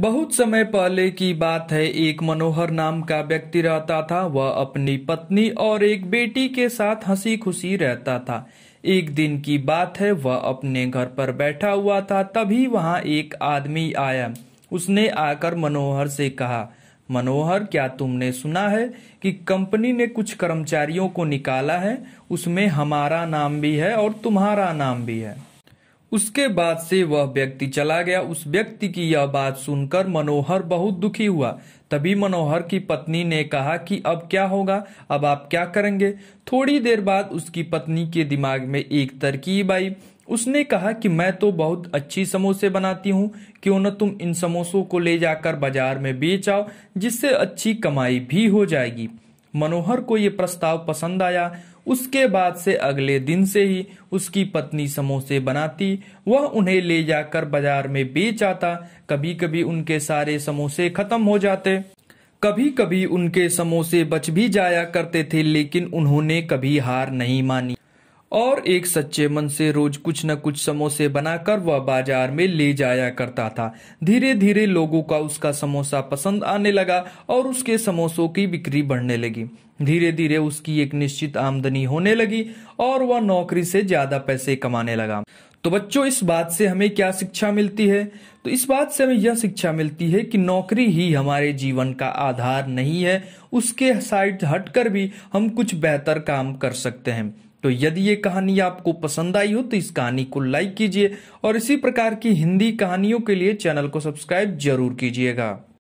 बहुत समय पहले की बात है एक मनोहर नाम का व्यक्ति रहता था वह अपनी पत्नी और एक बेटी के साथ हंसी खुशी रहता था एक दिन की बात है वह अपने घर पर बैठा हुआ था तभी वहां एक आदमी आया उसने आकर मनोहर से कहा मनोहर क्या तुमने सुना है कि कंपनी ने कुछ कर्मचारियों को निकाला है उसमें हमारा नाम भी है और तुम्हारा नाम भी है उसके बाद से वह व्यक्ति चला गया उस व्यक्ति की यह बात सुनकर मनोहर बहुत दुखी हुआ तभी मनोहर की पत्नी ने कहा कि अब क्या होगा अब आप क्या करेंगे थोड़ी देर बाद उसकी पत्नी के दिमाग में एक तरकीब आई उसने कहा कि मैं तो बहुत अच्छी समोसे बनाती हूँ क्यों न तुम इन समोसों को ले जाकर बाजार में बेच आओ जिससे अच्छी कमाई भी हो जाएगी मनोहर को ये प्रस्ताव पसंद आया उसके बाद से अगले दिन से ही उसकी पत्नी समोसे बनाती वह उन्हें ले जाकर बाजार में बेच आता कभी कभी उनके सारे समोसे खत्म हो जाते कभी कभी उनके समोसे बच भी जाया करते थे लेकिन उन्होंने कभी हार नहीं मानी और एक सच्चे मन से रोज कुछ न कुछ समोसे बनाकर वह बाजार में ले जाया करता था धीरे धीरे लोगों का उसका समोसा पसंद आने लगा और उसके समोसों की बिक्री बढ़ने लगी धीरे धीरे उसकी एक निश्चित आमदनी होने लगी और वह नौकरी से ज्यादा पैसे कमाने लगा तो बच्चों इस बात से हमें क्या शिक्षा मिलती है तो इस बात से हमें यह शिक्षा मिलती है कि नौकरी ही हमारे जीवन का आधार नहीं है उसके साइड हटकर भी हम कुछ बेहतर काम कर सकते हैं तो यदि ये कहानी आपको पसंद आई हो तो इस कहानी को लाइक कीजिए और इसी प्रकार की हिंदी कहानियों के लिए चैनल को सब्सक्राइब जरूर कीजिएगा